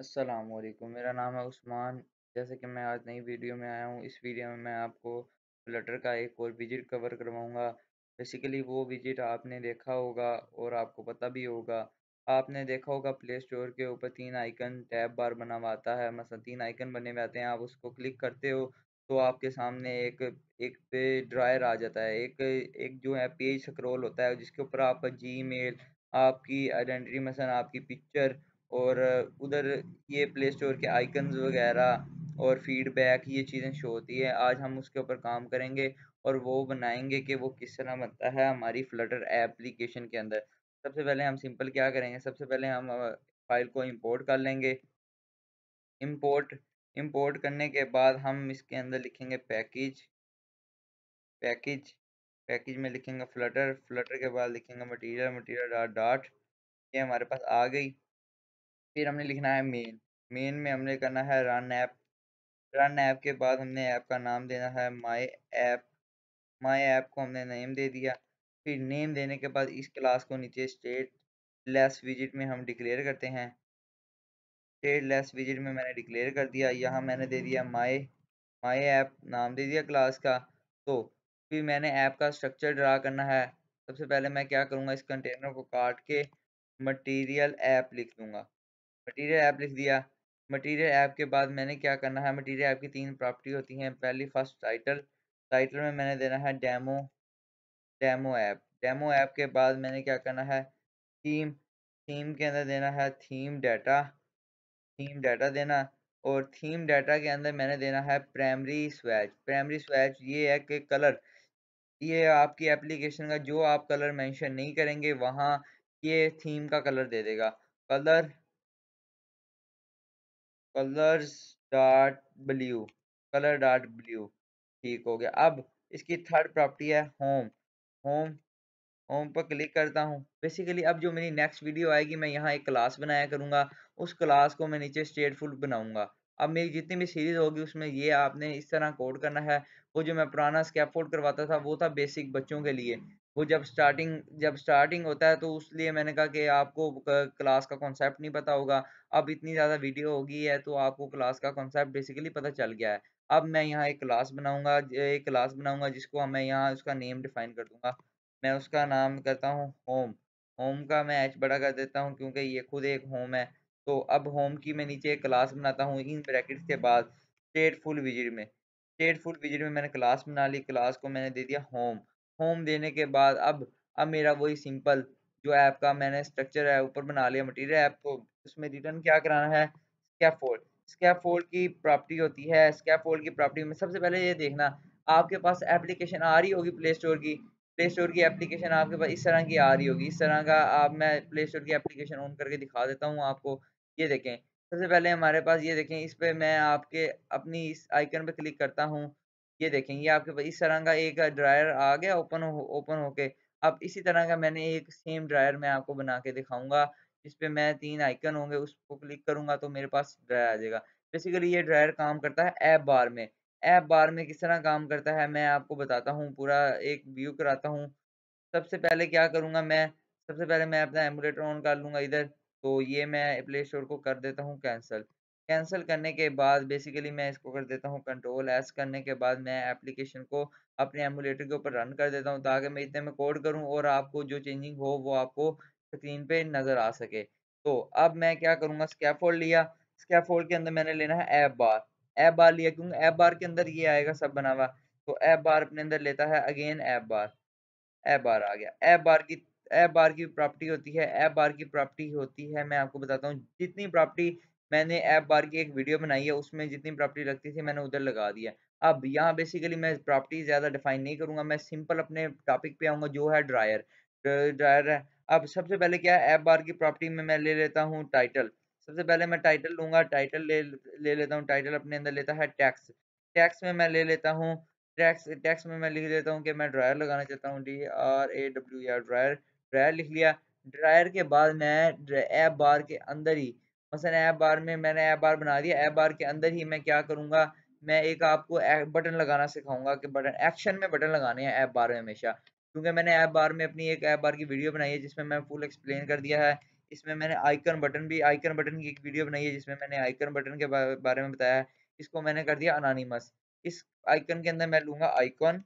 वालेकुम मेरा नाम है उस्मान जैसे कि मैं आज नई वीडियो में आया हूँ इस वीडियो में मैं आपको लटर का एक और विजिट कवर करवाऊँगा बेसिकली वो विजिट आपने देखा होगा और आपको पता भी होगा आपने देखा होगा प्ले स्टोर के ऊपर तीन आइकन टैब बार बना हुआ आता है मसला तीन आइकन बने हुए आते हैं आप उसको क्लिक करते हो तो आपके सामने एक एक पे ड्रायर आ जाता है एक एक जो है पेज स्क्रॉल होता है जिसके ऊपर आपका जी मेल आपकी आइडेंटिटी मसलन आपकी पिक्चर और उधर ये प्ले स्टोर के आइकन्स वगैरह और फीडबैक ये चीज़ें शो होती है आज हम उसके ऊपर काम करेंगे और वो बनाएंगे कि वो किस तरह बनता है हमारी फ्लटर एप्लीकेशन के अंदर सबसे पहले हम सिंपल क्या करेंगे सबसे पहले हम फाइल को इंपोर्ट कर लेंगे इंपोर्ट इंपोर्ट करने के बाद हम इसके अंदर लिखेंगे पैकेज पैकेज पैकेज में लिखेंगे फ्लटर फ्लटर के बाद लिखेंगे मटीरियल मटीरियल डॉट डॉट ये हमारे पास आ गई फिर हमने लिखना है मेन मेन में हमने करना है रन ऐप रन ऐप के बाद हमने ऐप का नाम देना है माय ऐप माय ऐप को हमने नेम दे दिया फिर नेम देने के बाद इस क्लास को नीचे स्टेट लेस विजिट में हम डिक्लेयर करते हैं स्टेट लेस विजिट में मैंने डिक्लेयर कर दिया यहाँ मैंने दे दिया माय माय ऐप नाम दे दिया क्लास का तो फिर मैंने ऐप का स्ट्रक्चर ड्रा करना है सबसे पहले मैं क्या करूँगा इस कंटेनर को काट के मटीरियल ऐप लिख दूंगा मटीरियल ऐप लिख दिया मटीरियल ऐप के बाद मैंने क्या करना है मटीरियल ऐप की तीन प्रॉपर्टी होती हैं पहली फर्स्ट टाइटल टाइटल में मैंने देना है demo demo app demo app के बाद मैंने क्या करना है थीम थीम के अंदर देना है थीम डाटा थीम डाटा देना और थीम डाटा के अंदर मैंने देना है प्राइमरी स्वैच प्राइमरी स्वैच ये है कि कलर ये आपकी एप्लीकेशन का जो आप कलर मेंशन नहीं करेंगे वहाँ ये थीम का कलर दे देगा colour colours dot blue colour dot blue ठीक हो गया अब इसकी थर्ड प्रॉपर्टी है होम होम होम पर क्लिक करता हूँ बेसिकली अब जो मेरी नेक्स्ट वीडियो आएगी मैं यहाँ एक क्लास बनाया करूँगा उस क्लास को मैं नीचे स्टेटफुल बनाऊँगा अब मेरी जितनी भी सीरीज होगी उसमें ये आपने इस तरह कोड करना है वो जो मैं पुराना स्कैप करवाता था वो था बेसिक बच्चों के लिए वो जब स्टार्टिंग जब स्टार्टिंग होता है तो उसलिए मैंने कहा कि आपको क्लास का कॉन्सेप्ट नहीं पता होगा अब इतनी ज़्यादा वीडियो होगी है तो आपको क्लास का कॉन्सेप्ट बेसिकली पता चल गया है अब मैं यहाँ एक क्लास बनाऊँगा एक क्लास बनाऊँगा जिसको मैं यहाँ उसका नेम डिफाइन कर दूँगा मैं उसका नाम करता हूँ होम होम का मैं एच बड़ा कर देता हूँ क्योंकि ये खुद एक होम है तो अब होम की मैं नीचे एक क्लास बनाता हूँ इन ब्रैकेट्स के बाद स्टेटफुल विजिट में स्टेटफुल विजिट में मैंने क्लास बना ली क्लास को मैंने दे दिया होम होम देने के बाद अब अब मेरा वही सिंपल जो ऐप का मैंने स्ट्रक्चर है ऊपर बना लिया मटेरियल ऐप को उसमें रिटर्न क्या कराना है स्कैफोल्ड स्कैफोल्ड की प्रॉपर्टी होती है स्कैफोल्ड की प्रॉपर्टी में सबसे पहले ये देखना आपके पास एप्लीकेशन आ रही होगी प्ले स्टोर की प्ले स्टोर की एप्लीकेशन आपके पास इस तरह की आ रही होगी इस तरह का आप मैं प्ले स्टोर की एप्लीकेशन ऑन करके दिखा देता हूँ आपको ये देखें सबसे पहले हमारे पास ये देखें इस पर मैं आपके अपनी इस आइकन पर क्लिक करता हूँ ये देखें ये आपके पास इस तरह का एक ड्रायर आ गया ओपन हो, ओपन होके अब इसी तरह का मैंने एक सेम ड्रायर मैं आपको बना के दिखाऊंगा जिस पे मैं तीन आइकन होंगे उसको क्लिक करूंगा तो मेरे पास ड्रायर आ जाएगा बेसिकली ये ड्रायर काम करता है ऐप बार में ऐप बार में किस तरह काम करता है मैं आपको बताता हूँ पूरा एक व्यू कराता हूँ सबसे पहले क्या करूँगा मैं सबसे पहले मैं अपना एमुलेटर ऑन कर लूँगा इधर तो ये मैं प्ले स्टोर को कर देता हूँ कैंसिल कैंसिल करने के बाद बेसिकली मैं इसको कर देता हूँ कंट्रोल एस करने के बाद मैं एप्लीकेशन को अपने एमुलेटर के ऊपर रन कर देता हूँ ताकि मैं इतने में कोड करूँ और आपको जो चेंजिंग हो वो आपको स्क्रीन पे नज़र आ सके तो अब मैं क्या करूँगा स्कैफोल्ड लिया स्कैफोल्ड के अंदर मैंने लेना है ऐप बार ऐप बार लिया क्योंकि ऐप बार के अंदर ये आएगा सब बना हुआ तो ऐप बार अपने अंदर लेता है again app bar app bar आ गया ऐप बार की ऐप बार की प्रॉपर्टी होती है ऐप बार की प्रॉपर्टी होती है मैं आपको बताता हूँ जितनी प्रॉपर्टी मैंने ऐप बार की एक वीडियो बनाई है उसमें जितनी प्रॉपर्टी लगती थी मैंने उधर लगा दिया अब यहाँ बेसिकली मैं प्रॉपर्टी ज़्यादा डिफाइन नहीं करूँगा मैं सिंपल अपने टॉपिक पे आऊँगा जो है ड्रायर ड्रायर है अब सबसे पहले क्या है ऐप बार की प्रॉपर्टी में मैं ले लेता हूँ टाइटल सबसे पहले मैं टाइटल लूँगा टाइटल ले ले लेता हूँ टाइटल अपने अंदर लेता है टैक्स टैक्स में मैं ले लेता हूँ टैक्स टैक्स में मैं लिख लेता हूँ कि मैं ड्रायर लगाना चाहता हूँ D R A W R drawer drawer लिख लिया ड्रायर के बाद मैं ऐप बार के अंदर ही मसलन ऐप बार में मैंने ऐप बार बना दिया ऐप बार के अंदर ही मैं क्या करूँगा मैं एक आपको बटन लगाना सिखाऊंगा कि बटन एक्शन में बटन लगाने हैं ऐप बार में हमेशा क्योंकि मैंने ऐप बार में अपनी एक ऐप बार की वीडियो बनाई है जिसमें मैं फुल एक्सप्लेन कर दिया है इसमें मैंने आइकन बटन भी आइकन बटन की एक वीडियो बनाई है जिसमें मैंने आइकन बटन के बारे में बताया है इसको मैंने कर दिया अनानिमस इस आइकन के अंदर मैं लूँगा आइकॉन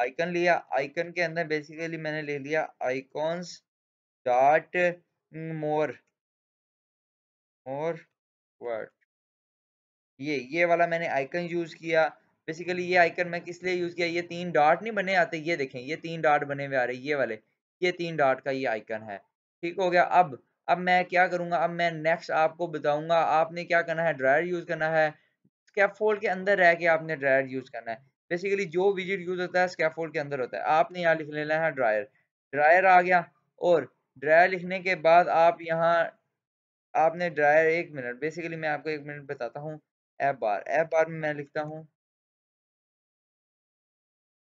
आइकन लिया आइकन के अंदर बेसिकली मैंने ले लिया आइकॉन्स डॉट मोर और वर्ड ये ये वाला मैंने आइकन यूज किया बेसिकली ये आइकन मैं किस लिए यूज किया ये तीन डॉट नहीं बने आते ये देखें ये तीन डॉट बने हुए आ रहे ये वाले ये तीन डॉट का ये आइकन है ठीक हो गया अब अब मैं क्या करूंगा अब मैं नेक्स्ट आपको बताऊंगा आपने क्या करना है ड्रायर यूज़ करना है स्कैफोल्ड के अंदर रह के आपने ड्रायर यूज़ करना है बेसिकली जो विजिट यूज़ होता है स्कैफोल्ड के अंदर होता है आपने यहाँ लिख लेना है ड्रायर ड्रायर आ गया और ड्रायर लिखने के बाद आप यहाँ आपने ड्रायर एक मिनट बेसिकली मैं आपको एक मिनट बताता हूँ एप बार एप बार में मैं लिखता हूँ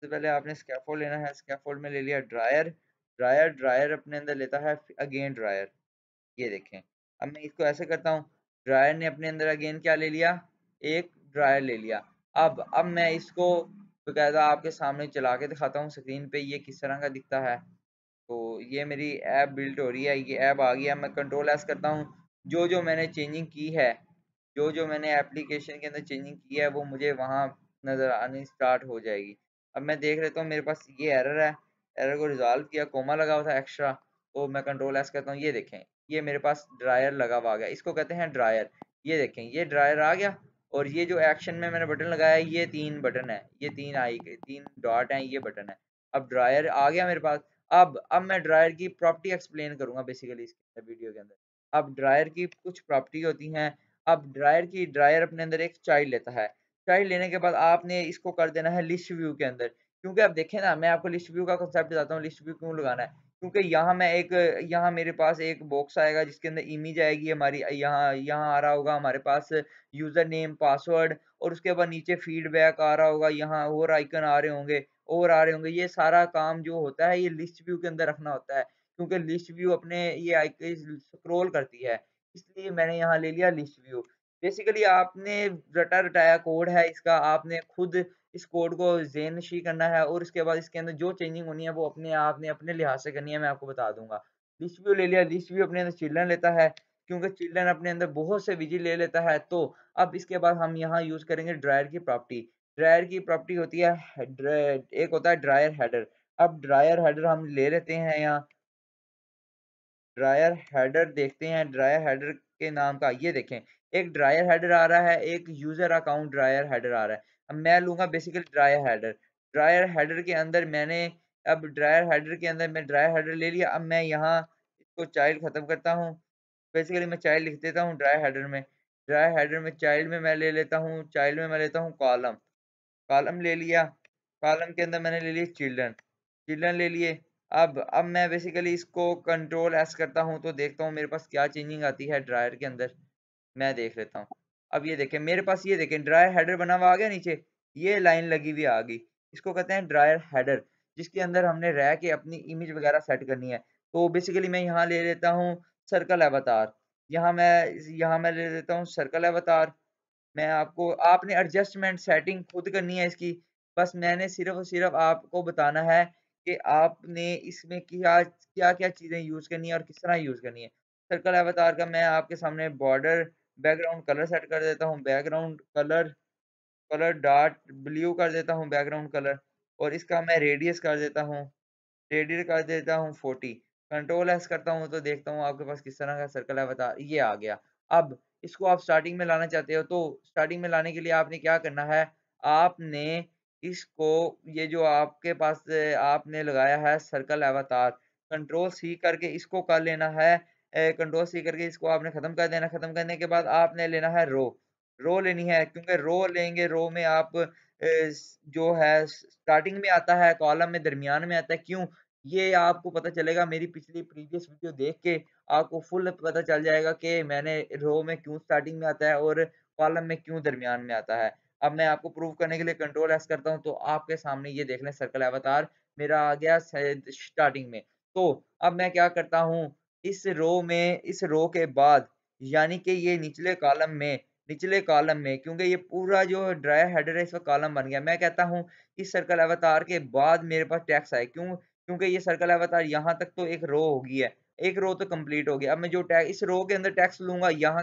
सबसे पहले आपने स्कैफोल्ड लेना है स्कैफोल्ड में ले लिया ड्रायर ड्रायर ड्रायर अपने अंदर लेता है अगेन ड्रायर ये देखें अब मैं इसको ऐसे करता हूँ ड्रायर ने अपने अंदर अगेन क्या ले लिया एक ड्रायर ले लिया अब अब मैं इसको बकायदा आपके सामने चला के दिखाता हूँ स्क्रीन पे ये किस तरह का दिखता है तो ये मेरी ऐप बिल्ट हो रही है ये ऐप आ गया मैं कंट्रोल एस करता हूँ जो जो मैंने चेंजिंग की है जो जो मैंने एप्लीकेशन के अंदर चेंजिंग की है वो मुझे वहाँ नज़र आनी स्टार्ट हो जाएगी अब मैं देख लेता हूँ मेरे पास ये एरर है एरर को रिजॉल्व किया कोमा लगा हुआ था एक्स्ट्रा तो मैं कंट्रोल एस करता हूँ ये देखें ये मेरे पास ड्रायर लगा हुआ आ गया इसको कहते हैं ड्रायर ये देखें ये ड्रायर आ गया और ये जो एक्शन में मैंने बटन लगाया ये तीन बटन है ये तीन आई तीन डॉट हैं ये बटन है अब ड्रायर आ गया मेरे पास अब अब मैं ड्रायर की प्रॉपर्टी एक्सप्लेन करूँगा बेसिकली इसके वीडियो के अंदर अब ड्रायर की कुछ प्रॉपर्टी होती हैं अब ड्रायर की ड्रायर अपने अंदर एक चाइल्ड लेता है चाइल्ड लेने के बाद आपने इसको कर देना है लिस्ट व्यू के अंदर क्योंकि आप देखें ना मैं आपको लिस्ट व्यू का कंसेप्ट बताता हूँ लिस्ट व्यू क्यों लगाना है क्योंकि यहाँ मैं एक यहाँ मेरे पास एक बॉक्स आएगा जिसके अंदर इमेज आएगी हमारी यहाँ यहाँ आ रहा होगा हमारे पास यूज़र नेम पासवर्ड और उसके बाद नीचे फीडबैक आ रहा होगा यहाँ और आइकन आ रहे होंगे और आ रहे होंगे ये सारा काम जो होता है ये लिस्ट व्यू के अंदर रखना होता है क्योंकि लिस्ट व्यू अपने ये आई स्क्रोल करती है इसलिए मैंने यहाँ ले लिया लिस्ट व्यू बेसिकली आपने रटा रटाया कोड है इसका आपने खुद इस कोड को जेन शी करना है और इसके बाद इसके अंदर जो चेंजिंग होनी है वो अपने आपने अपने लिहाज से करनी है मैं आपको बता दूंगा लिस्ट व्यू ले लिया लिस्ट व्यू अपने अंदर चिल्ड्रन लेता है क्योंकि चिल्ड्रन अपने अंदर बहुत से विजिल ले लेता है तो अब इसके बाद हम यहाँ यूज़ करेंगे ड्रायर की प्रॉपर्टी ड्रायर की प्रॉपर्टी होती है एक होता है ड्रायर हेडर अब ड्रायर हेडर हम ले लेते हैं यहाँ ड्रायर हेडर देखते हैं ड्रायर हेडर के नाम का ये देखें एक ड्रायर हेडर आ रहा है एक यूजर अकाउंट ड्रायर हेडर आ रहा है अब मैं लूंगा basically drawer header drawer header के अंदर मैंने अब ड्रायर हेडर के अंदर मैं ड्रायर हेडर ले लिया अब मैं यहाँ इसको चाइल्ड खत्म करता हूँ बेसिकली मैं चाइल्ड लिख देता हूँ ड्रायर हेडर में ड्रायर हेडर में चाइल्ड में मैं ले लेता हूँ चाइल्ड में मैं लेता हूँ कॉलम कॉलम ले लिया कॉलम के अंदर मैंने ले लिए चिल्ड्रन चिल्ड्रन ले लिए अब अब मैं बेसिकली इसको कंट्रोल एस करता हूँ तो देखता हूँ मेरे पास क्या चेंजिंग आती है ड्रायर के अंदर मैं देख लेता हूँ अब ये देखें मेरे पास ये देखें ड्रायर हेडर बना हुआ आ गया नीचे ये लाइन लगी हुई आ गई इसको कहते हैं ड्रायर हेडर जिसके अंदर हमने रह के अपनी इमेज वगैरह सेट करनी है तो बेसिकली मैं यहाँ ले लेता हूँ सर्कल अवतार यहाँ मैं यहाँ मैं ले लेता हूँ सर्कल अवतार मैं आपको आपने एडजस्टमेंट सेटिंग खुद करनी है इसकी बस मैंने सिर्फ और सिर्फ आपको बताना है कि आपने इसमें क्या क्या क्या चीज़ें यूज़ करनी है और किस तरह यूज़ करनी है सर्कल अवतार का मैं आपके सामने बॉर्डर बैकग्राउंड कलर सेट कर देता हूँ बैकग्राउंड कलर कलर डार्ट ब्लू कर देता हूँ बैकग्राउंड कलर और इसका मैं रेडियस कर देता हूँ रेडियस कर देता हूँ फोर्टी कंट्रोल एस करता हूँ तो देखता हूँ आपके पास किस तरह का सर्कल अवतार ये आ गया अब इसको आप स्टार्टिंग में लाना चाहते हो तो स्टार्टिंग में लाने के लिए आपने क्या करना है आपने इसको ये जो आपके पास आपने लगाया है सर्कल अवतार कंट्रोल सी करके इसको कर लेना है कंट्रोल सी करके इसको आपने ख़त्म कर देना ख़त्म करने के बाद आपने लेना है रो रो लेनी है क्योंकि रो लेंगे रो में आप जो है स्टार्टिंग में आता है कॉलम में दरमियान में आता है क्यों ये आपको पता चलेगा मेरी पिछली प्रीवियस वीडियो देख के आपको फुल पता चल जाएगा कि मैंने रो में क्यों स्टार्टिंग में आता है और कॉलम में क्यों दरमियान में आता है अब मैं आपको प्रूव करने के लिए कंट्रोल एस करता हूँ तो आपके सामने ये देख लें सर्कल अवतार मेरा आ गया स्टार्टिंग में तो अब मैं क्या करता हूँ इस रो में इस रो के बाद यानी कि ये निचले कॉलम में निचले कॉलम में क्योंकि ये पूरा जो ड्राई हेडर है इस वक्त कॉलम बन गया मैं कहता हूँ इस सर्कल अवतार के बाद मेरे पास टैक्स आए क्यों क्योंकि ये सर्कल अवतार यहाँ तक तो एक रो होगी है एक रो तो कंप्लीट हो गया अब मैं जो टैक्स इस रो के अंदर टैक्स लूंगा यहाँ